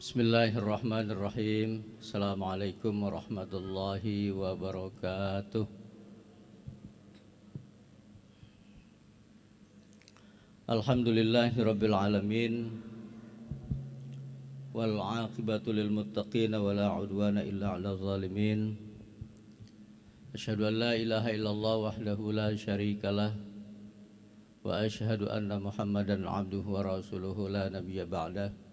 بسم الله الرحمن الرحيم السلام عليكم ورحمة الله وبركاته الحمد لله رب العالمين والعاقبة للمتقين ولا عدوان إلا على الظالمين أشهد أن لا إله إلا الله وحده لا شريك له وأشهد أن محمدا عبده ورسوله لا نبي بعده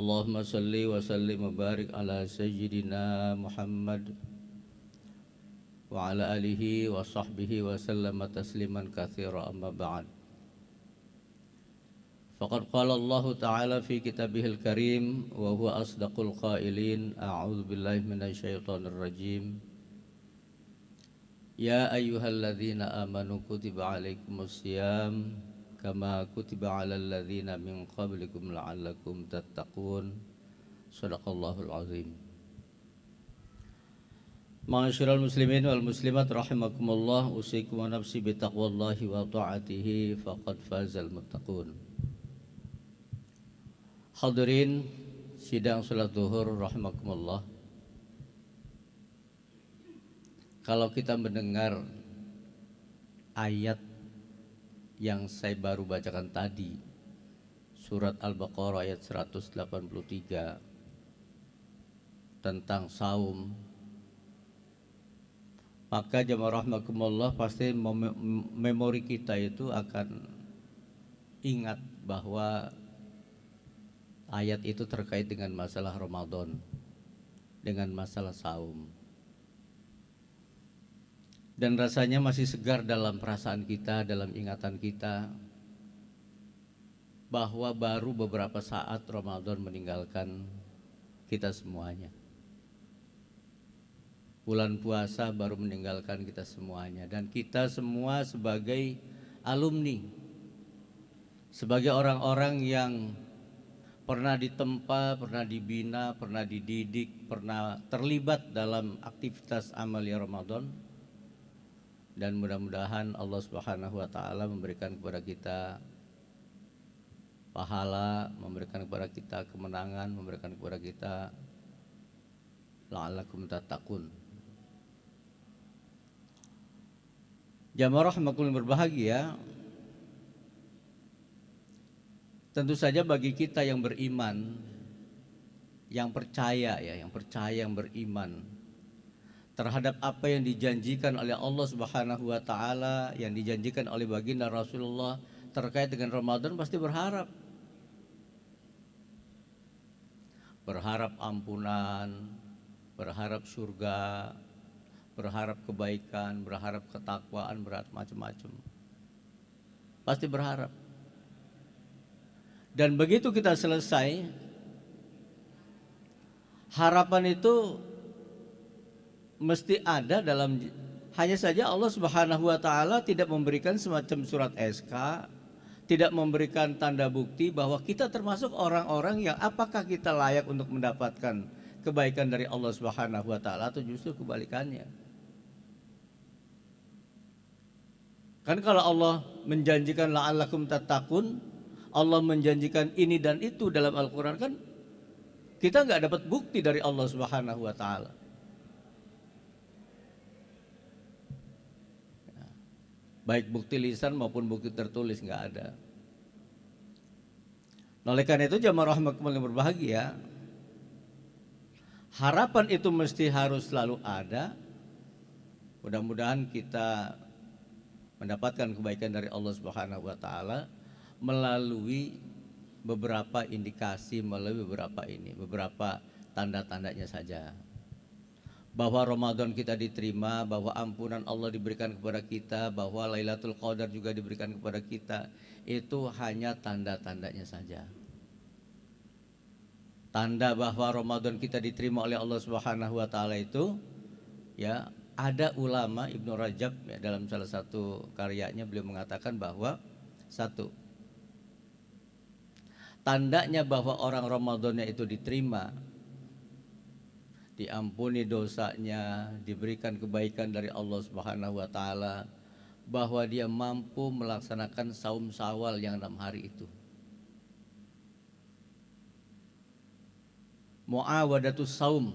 اللهم صل وسلم وبارك على سيدنا محمد وعلى آله وصحبه وسلم تسليما كثيرا أما بعد فقد قال الله تعالى في كتابه الكريم وهو أصدق القائلين أعوذ بالله من الشيطان الرجيم يا أيها الذين آمنوا كتب عليكم الصيام kama kutiba alal ladzina min qablikum la'allakum tattaqun sadaqallahul azim Ma'asyiral muslimin wal muslimat rahimakumullah usikum wa nafsi bi wa ta'atihi faqad fazal muttaqun Hadirin sidang salat zuhur rahimakumullah Kalau kita mendengar ayat yang saya baru bacakan tadi surat Al-Baqarah ayat 183 tentang saum maka jemaah rahmatullah pasti memori kita itu akan ingat bahwa ayat itu terkait dengan masalah Ramadan dengan masalah saum dan rasanya masih segar dalam perasaan kita, dalam ingatan kita bahwa baru beberapa saat Ramadan meninggalkan kita semuanya. Bulan puasa baru meninggalkan kita semuanya dan kita semua sebagai alumni sebagai orang-orang yang pernah ditempa, pernah dibina, pernah dididik, pernah terlibat dalam aktivitas amalia ya Ramadan dan mudah-mudahan Allah Subhanahu wa taala memberikan kepada kita pahala, memberikan kepada kita kemenangan, memberikan kepada kita la'allakum tattaqun. Jamaah rahmakumullah berbahagia. Tentu saja bagi kita yang beriman, yang percaya ya, yang percaya yang beriman, terhadap apa yang dijanjikan oleh Allah Subhanahu wa taala, yang dijanjikan oleh baginda Rasulullah terkait dengan Ramadan pasti berharap. Berharap ampunan, berharap surga, berharap kebaikan, berharap ketakwaan, berat macam-macam. Pasti berharap. Dan begitu kita selesai, harapan itu mesti ada dalam hanya saja Allah Subhanahu wa taala tidak memberikan semacam surat SK, tidak memberikan tanda bukti bahwa kita termasuk orang-orang yang apakah kita layak untuk mendapatkan kebaikan dari Allah Subhanahu wa taala atau justru kebalikannya. Kan kalau Allah menjanjikan la'allakum tatakun, Allah menjanjikan ini dan itu dalam Al-Qur'an kan kita nggak dapat bukti dari Allah Subhanahu wa taala. baik bukti lisan maupun bukti tertulis nggak ada. Nah, oleh karena itu jamaah rahmat yang berbahagia, harapan itu mesti harus selalu ada. Mudah-mudahan kita mendapatkan kebaikan dari Allah Subhanahu wa taala melalui beberapa indikasi melalui beberapa ini, beberapa tanda-tandanya saja bahwa Ramadan kita diterima, bahwa ampunan Allah diberikan kepada kita, bahwa Lailatul Qadar juga diberikan kepada kita, itu hanya tanda-tandanya saja. Tanda bahwa Ramadan kita diterima oleh Allah Subhanahu wa taala itu ya ada ulama Ibnu Rajab ya, dalam salah satu karyanya beliau mengatakan bahwa satu tandanya bahwa orang Ramadannya itu diterima diampuni dosanya, diberikan kebaikan dari Allah Subhanahu wa taala bahwa dia mampu melaksanakan saum Sawal yang enam hari itu. Muawadatus saum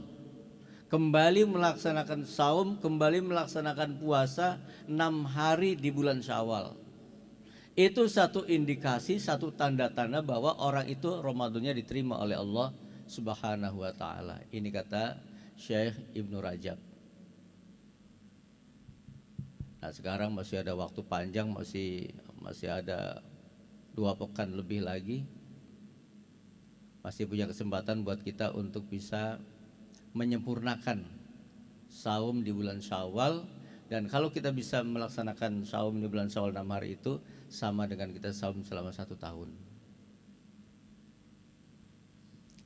kembali melaksanakan saum, kembali melaksanakan puasa enam hari di bulan Syawal. Itu satu indikasi, satu tanda-tanda bahwa orang itu Ramadannya diterima oleh Allah subhanahu wa ta'ala Ini kata Syekh Ibnu Rajab Nah sekarang masih ada waktu panjang Masih masih ada dua pekan lebih lagi Masih punya kesempatan buat kita untuk bisa menyempurnakan saum di bulan syawal dan kalau kita bisa melaksanakan saum di bulan syawal enam hari itu sama dengan kita saum selama satu tahun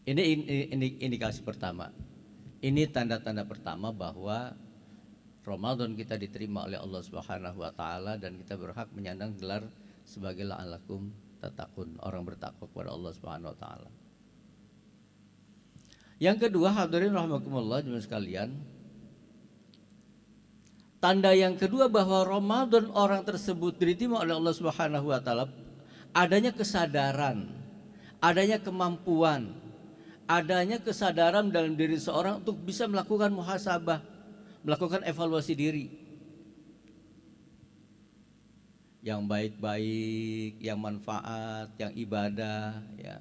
ini, ini, indikasi pertama. Ini tanda-tanda pertama bahwa Ramadan kita diterima oleh Allah Subhanahu wa taala dan kita berhak menyandang gelar sebagai la'alakum tatakun, orang bertakwa kepada Allah Subhanahu wa taala. Yang kedua, hadirin rahimakumullah jemaah sekalian, Tanda yang kedua bahwa Ramadan orang tersebut diterima oleh Allah Subhanahu wa taala adanya kesadaran, adanya kemampuan adanya kesadaran dalam diri seorang untuk bisa melakukan muhasabah, melakukan evaluasi diri. Yang baik-baik, yang manfaat, yang ibadah, ya.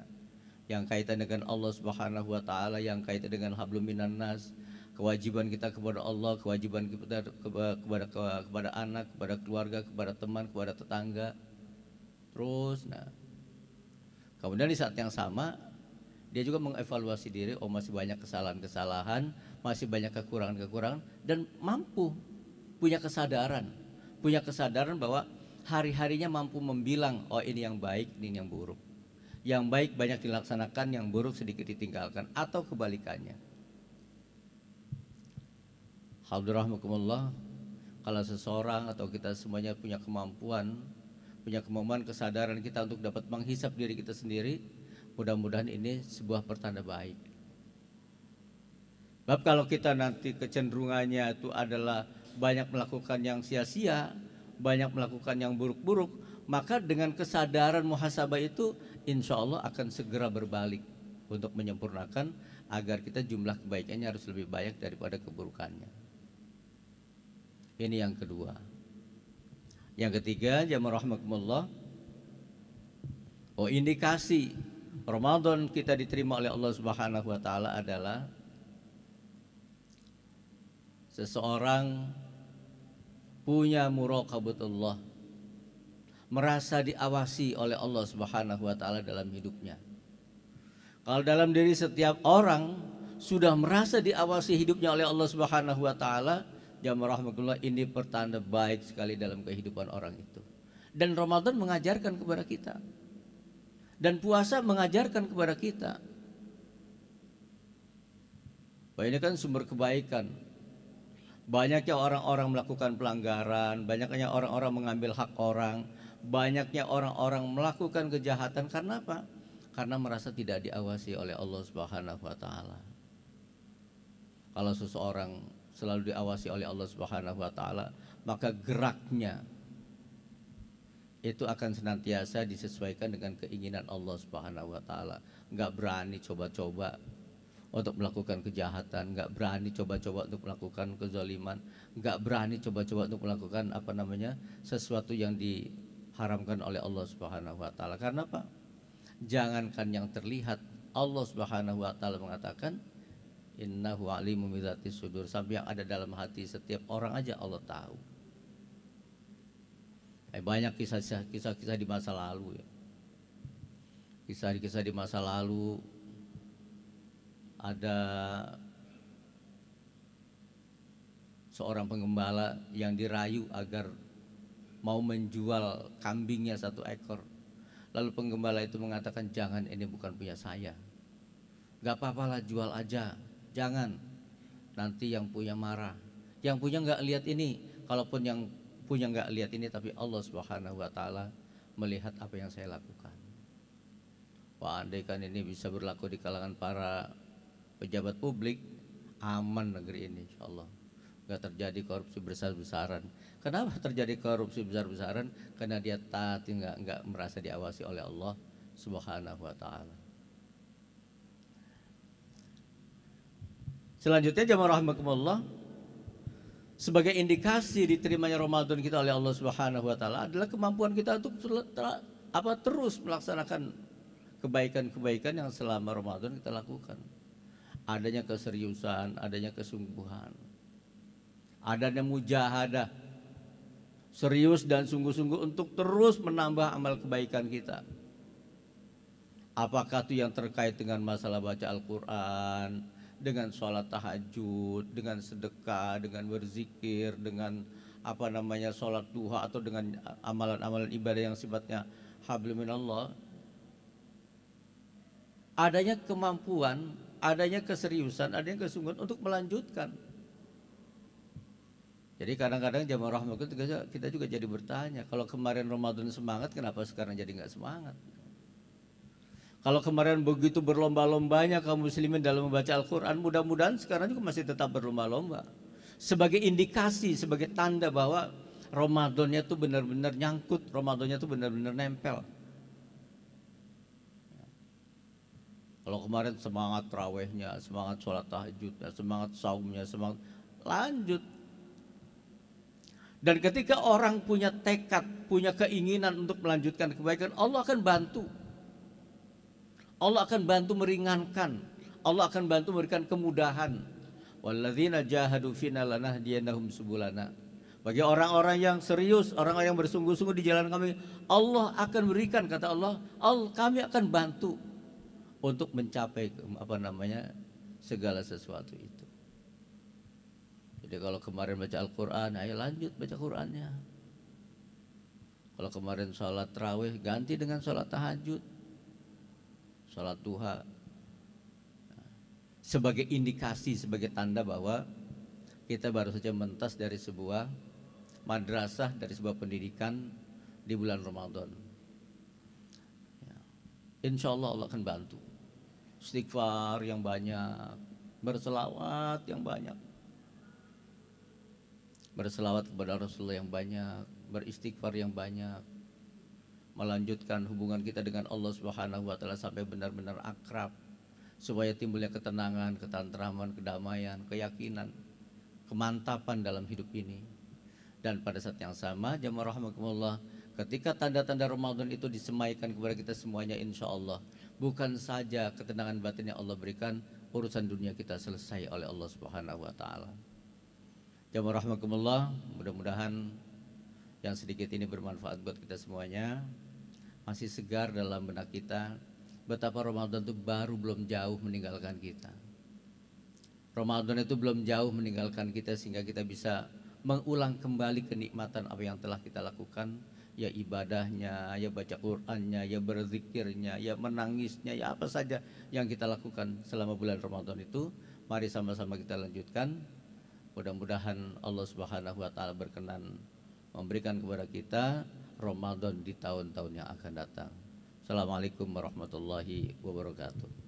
Yang kaitan dengan Allah Subhanahu wa taala, yang kaitan dengan hablum minannas, kewajiban kita kepada Allah, kewajiban kita kepada kepada anak, kepada keluarga, kepada teman, kepada tetangga. Terus nah. Kemudian di saat yang sama dia juga mengevaluasi diri, oh masih banyak kesalahan-kesalahan, masih banyak kekurangan-kekurangan, dan mampu punya kesadaran, punya kesadaran bahwa hari-harinya mampu membilang, oh ini yang baik, ini yang buruk. Yang baik banyak dilaksanakan, yang buruk sedikit ditinggalkan, atau kebalikannya. Alhamdulillah, kalau seseorang atau kita semuanya punya kemampuan, punya kemampuan kesadaran kita untuk dapat menghisap diri kita sendiri, Mudah-mudahan ini sebuah pertanda baik. Sebab kalau kita nanti kecenderungannya itu adalah banyak melakukan yang sia-sia, banyak melakukan yang buruk-buruk, maka dengan kesadaran muhasabah itu insya Allah akan segera berbalik untuk menyempurnakan agar kita jumlah kebaikannya harus lebih banyak daripada keburukannya. Ini yang kedua. Yang ketiga, jamaah rahmatullah. Oh indikasi Ramadan kita diterima oleh Allah Subhanahu wa taala adalah seseorang punya muraqabatullah merasa diawasi oleh Allah Subhanahu wa taala dalam hidupnya. Kalau dalam diri setiap orang sudah merasa diawasi hidupnya oleh Allah Subhanahu wa taala, jamaah rahmatullah ini pertanda baik sekali dalam kehidupan orang itu. Dan Ramadan mengajarkan kepada kita dan puasa mengajarkan kepada kita bahwa ini kan sumber kebaikan. Banyaknya orang-orang melakukan pelanggaran, banyaknya orang-orang mengambil hak orang, banyaknya orang-orang melakukan kejahatan karena apa? Karena merasa tidak diawasi oleh Allah Subhanahu wa taala. Kalau seseorang selalu diawasi oleh Allah Subhanahu wa taala, maka geraknya itu akan senantiasa disesuaikan dengan keinginan Allah Subhanahu wa taala. Enggak berani coba-coba untuk melakukan kejahatan, enggak berani coba-coba untuk melakukan kezaliman, enggak berani coba-coba untuk melakukan apa namanya? sesuatu yang diharamkan oleh Allah Subhanahu wa taala. Karena apa? Jangankan yang terlihat, Allah Subhanahu wa taala mengatakan innahu alimu sudur. Sampai yang ada dalam hati setiap orang aja Allah tahu. Eh, banyak kisah-kisah di masa lalu ya. Kisah-kisah di masa lalu ada seorang penggembala yang dirayu agar mau menjual kambingnya satu ekor. Lalu penggembala itu mengatakan jangan ini bukan punya saya. Gak apa-apalah jual aja, jangan. Nanti yang punya marah. Yang punya nggak lihat ini, kalaupun yang punya nggak lihat ini tapi Allah Subhanahu wa taala melihat apa yang saya lakukan. Wah, andai kan ini bisa berlaku di kalangan para pejabat publik, aman negeri ini insya Allah. nggak terjadi korupsi besar-besaran. Kenapa terjadi korupsi besar-besaran? Karena dia taat nggak nggak merasa diawasi oleh Allah Subhanahu wa taala. Selanjutnya jamaah rahimakumullah, sebagai indikasi diterimanya Ramadan kita oleh Allah Subhanahu wa taala adalah kemampuan kita untuk apa terus melaksanakan kebaikan-kebaikan yang selama Ramadan kita lakukan. Adanya keseriusan, adanya kesungguhan. Adanya mujahadah. Serius dan sungguh-sungguh untuk terus menambah amal kebaikan kita. Apakah itu yang terkait dengan masalah baca Al-Qur'an, dengan sholat tahajud, dengan sedekah, dengan berzikir, dengan apa namanya sholat duha atau dengan amalan-amalan ibadah yang sifatnya hablum minallah adanya kemampuan, adanya keseriusan, adanya kesungguhan untuk melanjutkan. Jadi kadang-kadang zaman rahmat kita juga jadi bertanya, kalau kemarin Ramadan semangat, kenapa sekarang jadi nggak semangat? Kalau kemarin begitu berlomba-lombanya kaum muslimin dalam membaca Al-Quran, mudah-mudahan sekarang juga masih tetap berlomba-lomba. Sebagai indikasi, sebagai tanda bahwa Ramadannya itu benar-benar nyangkut, Ramadannya itu benar-benar nempel. Kalau kemarin semangat rawehnya, semangat sholat tahajudnya, semangat saumnya, semangat lanjut. Dan ketika orang punya tekad, punya keinginan untuk melanjutkan kebaikan, Allah akan bantu. Allah akan bantu meringankan. Allah akan bantu memberikan kemudahan. Walladzina jahadu fina lanahdiyanahum subulana. Bagi orang-orang yang serius, orang-orang yang bersungguh-sungguh di jalan kami, Allah akan berikan kata Allah, Allah kami akan bantu untuk mencapai apa namanya segala sesuatu itu. Jadi kalau kemarin baca Al-Quran, ayo lanjut baca Qurannya. Kalau kemarin sholat terawih, ganti dengan sholat tahajud sholat duha sebagai indikasi sebagai tanda bahwa kita baru saja mentas dari sebuah madrasah dari sebuah pendidikan di bulan Ramadan. Ya. Insya Allah Allah akan bantu. Istighfar yang banyak, berselawat yang banyak, berselawat kepada Rasulullah yang banyak, beristighfar yang banyak, melanjutkan hubungan kita dengan Allah Subhanahu wa taala sampai benar-benar akrab supaya timbulnya ketenangan, ketantraman, kedamaian, keyakinan, kemantapan dalam hidup ini. Dan pada saat yang sama, jemaah rahimakumullah, ketika tanda-tanda Ramadan itu disemaikan kepada kita semuanya insya Allah, bukan saja ketenangan batin yang Allah berikan, urusan dunia kita selesai oleh Allah Subhanahu wa taala. Jamaah rahimakumullah, mudah-mudahan yang sedikit ini bermanfaat buat kita semuanya masih segar dalam benak kita betapa Ramadan itu baru belum jauh meninggalkan kita. Ramadan itu belum jauh meninggalkan kita sehingga kita bisa mengulang kembali kenikmatan apa yang telah kita lakukan ya ibadahnya, ya baca Qur'annya, ya berzikirnya, ya menangisnya, ya apa saja yang kita lakukan selama bulan Ramadan itu mari sama-sama kita lanjutkan mudah-mudahan Allah Subhanahu wa taala berkenan memberikan kepada kita Ramadan di tahun-tahun yang akan datang. Assalamualaikum warahmatullahi wabarakatuh.